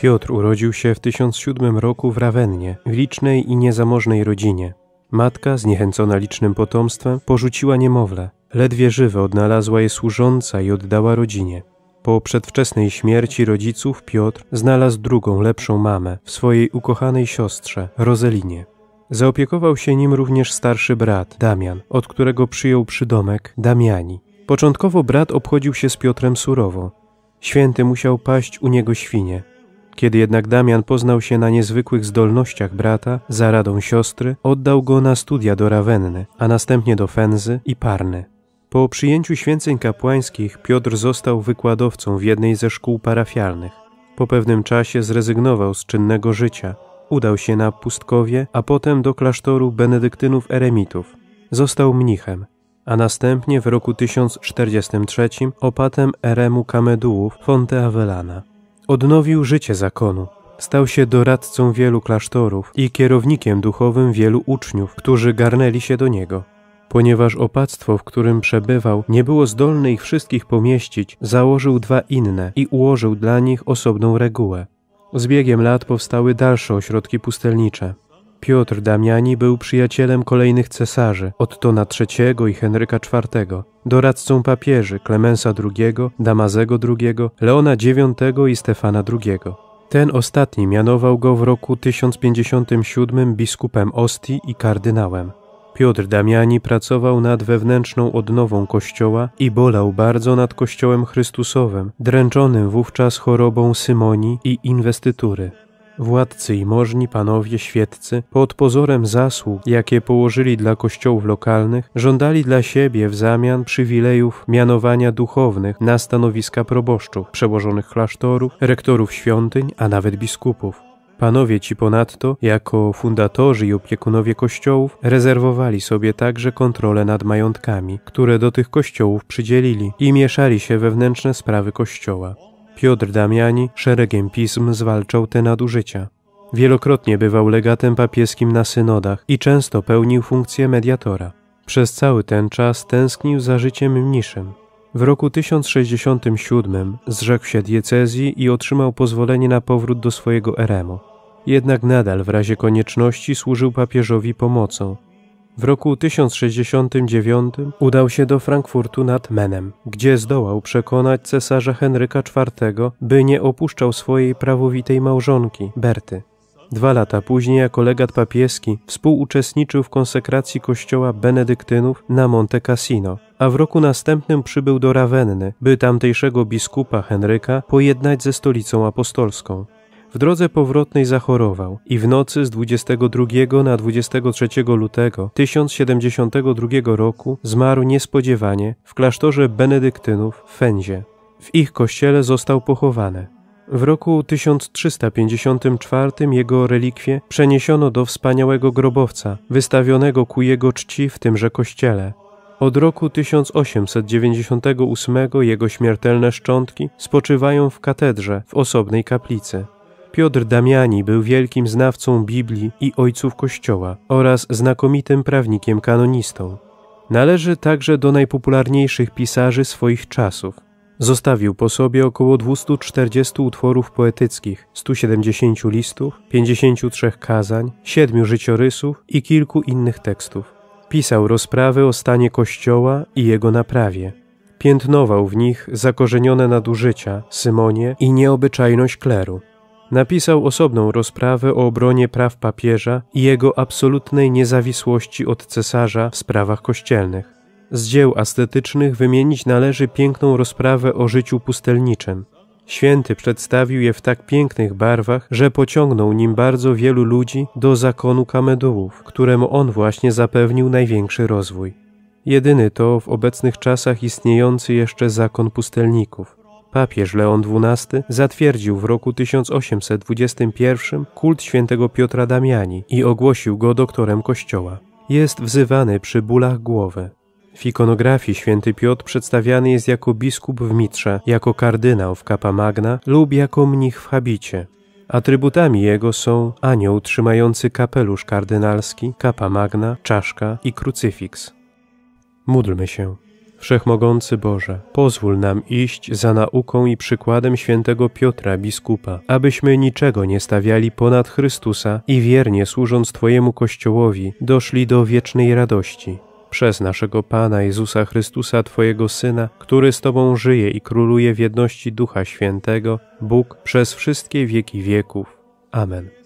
Piotr urodził się w 1007 roku w Rawennie, w licznej i niezamożnej rodzinie. Matka, zniechęcona licznym potomstwem, porzuciła niemowlę. Ledwie żywe odnalazła je służąca i oddała rodzinie. Po przedwczesnej śmierci rodziców Piotr znalazł drugą, lepszą mamę w swojej ukochanej siostrze, Rozelinie. Zaopiekował się nim również starszy brat, Damian, od którego przyjął przydomek Damiani. Początkowo brat obchodził się z Piotrem surowo. Święty musiał paść u niego świnie. Kiedy jednak Damian poznał się na niezwykłych zdolnościach brata, za radą siostry, oddał go na studia do Rawenny, a następnie do Fenzy i Parny. Po przyjęciu święceń kapłańskich Piotr został wykładowcą w jednej ze szkół parafialnych. Po pewnym czasie zrezygnował z czynnego życia – udał się na pustkowie, a potem do klasztoru benedyktynów eremitów. Został mnichem, a następnie w roku 1043 opatem eremu kamedułów Avelana. Odnowił życie zakonu, stał się doradcą wielu klasztorów i kierownikiem duchowym wielu uczniów, którzy garnęli się do niego. Ponieważ opactwo, w którym przebywał, nie było zdolne ich wszystkich pomieścić, założył dwa inne i ułożył dla nich osobną regułę. Z biegiem lat powstały dalsze ośrodki pustelnicze. Piotr Damiani był przyjacielem kolejnych cesarzy, Ottona III i Henryka IV, doradcą papieży Klemensa II, Damazego II, Leona IX i Stefana II. Ten ostatni mianował go w roku 1057 biskupem Ostii i kardynałem. Piotr Damiani pracował nad wewnętrzną odnową Kościoła i bolał bardzo nad Kościołem Chrystusowym, dręczonym wówczas chorobą Symonii i inwestytury. Władcy i możni panowie świeccy, pod pozorem zasług, jakie położyli dla kościołów lokalnych, żądali dla siebie w zamian przywilejów mianowania duchownych na stanowiska proboszczów, przełożonych klasztorów, rektorów świątyń, a nawet biskupów. Panowie ci ponadto, jako fundatorzy i opiekunowie kościołów, rezerwowali sobie także kontrolę nad majątkami, które do tych kościołów przydzielili i mieszali się wewnętrzne sprawy kościoła. Piotr Damiani szeregiem pism zwalczał te nadużycia. Wielokrotnie bywał legatem papieskim na synodach i często pełnił funkcję mediatora. Przez cały ten czas tęsknił za życiem mniszem. W roku 1067 zrzekł się diecezji i otrzymał pozwolenie na powrót do swojego eremu. Jednak nadal w razie konieczności służył papieżowi pomocą. W roku 1069 udał się do Frankfurtu nad Menem, gdzie zdołał przekonać cesarza Henryka IV, by nie opuszczał swojej prawowitej małżonki, Berty. Dwa lata później jako legat papieski współuczestniczył w konsekracji kościoła benedyktynów na Monte Cassino, a w roku następnym przybył do Rawenny, by tamtejszego biskupa Henryka pojednać ze stolicą apostolską. W drodze powrotnej zachorował i w nocy z 22 na 23 lutego 1072 roku zmarł niespodziewanie w klasztorze benedyktynów w Fenzie. W ich kościele został pochowany. W roku 1354 jego relikwie przeniesiono do wspaniałego grobowca, wystawionego ku jego czci w tymże kościele. Od roku 1898 jego śmiertelne szczątki spoczywają w katedrze w osobnej kaplicy. Piotr Damiani był wielkim znawcą Biblii i ojców Kościoła oraz znakomitym prawnikiem kanonistą. Należy także do najpopularniejszych pisarzy swoich czasów. Zostawił po sobie około 240 utworów poetyckich, 170 listów, 53 kazań, 7 życiorysów i kilku innych tekstów. Pisał rozprawy o stanie Kościoła i jego naprawie. Piętnował w nich zakorzenione nadużycia, symonie i nieobyczajność kleru napisał osobną rozprawę o obronie praw papieża i jego absolutnej niezawisłości od cesarza w sprawach kościelnych. Z dzieł astetycznych wymienić należy piękną rozprawę o życiu pustelniczym. Święty przedstawił je w tak pięknych barwach, że pociągnął nim bardzo wielu ludzi do zakonu kamedułów, któremu on właśnie zapewnił największy rozwój. Jedyny to w obecnych czasach istniejący jeszcze zakon pustelników – Papież Leon XII zatwierdził w roku 1821 kult świętego Piotra Damiani i ogłosił go doktorem Kościoła. Jest wzywany przy bólach głowy. W ikonografii święty Piotr przedstawiany jest jako biskup w Mitrze, jako kardynał w kapa Magna lub jako mnich w habicie. Atrybutami jego są anioł trzymający kapelusz kardynalski, kapa Magna, czaszka i krucyfiks. Módlmy się. Wszechmogący Boże, pozwól nam iść za nauką i przykładem świętego Piotra, biskupa, abyśmy niczego nie stawiali ponad Chrystusa i wiernie służąc Twojemu Kościołowi doszli do wiecznej radości. Przez naszego Pana Jezusa Chrystusa, Twojego Syna, który z Tobą żyje i króluje w jedności Ducha Świętego, Bóg przez wszystkie wieki wieków. Amen.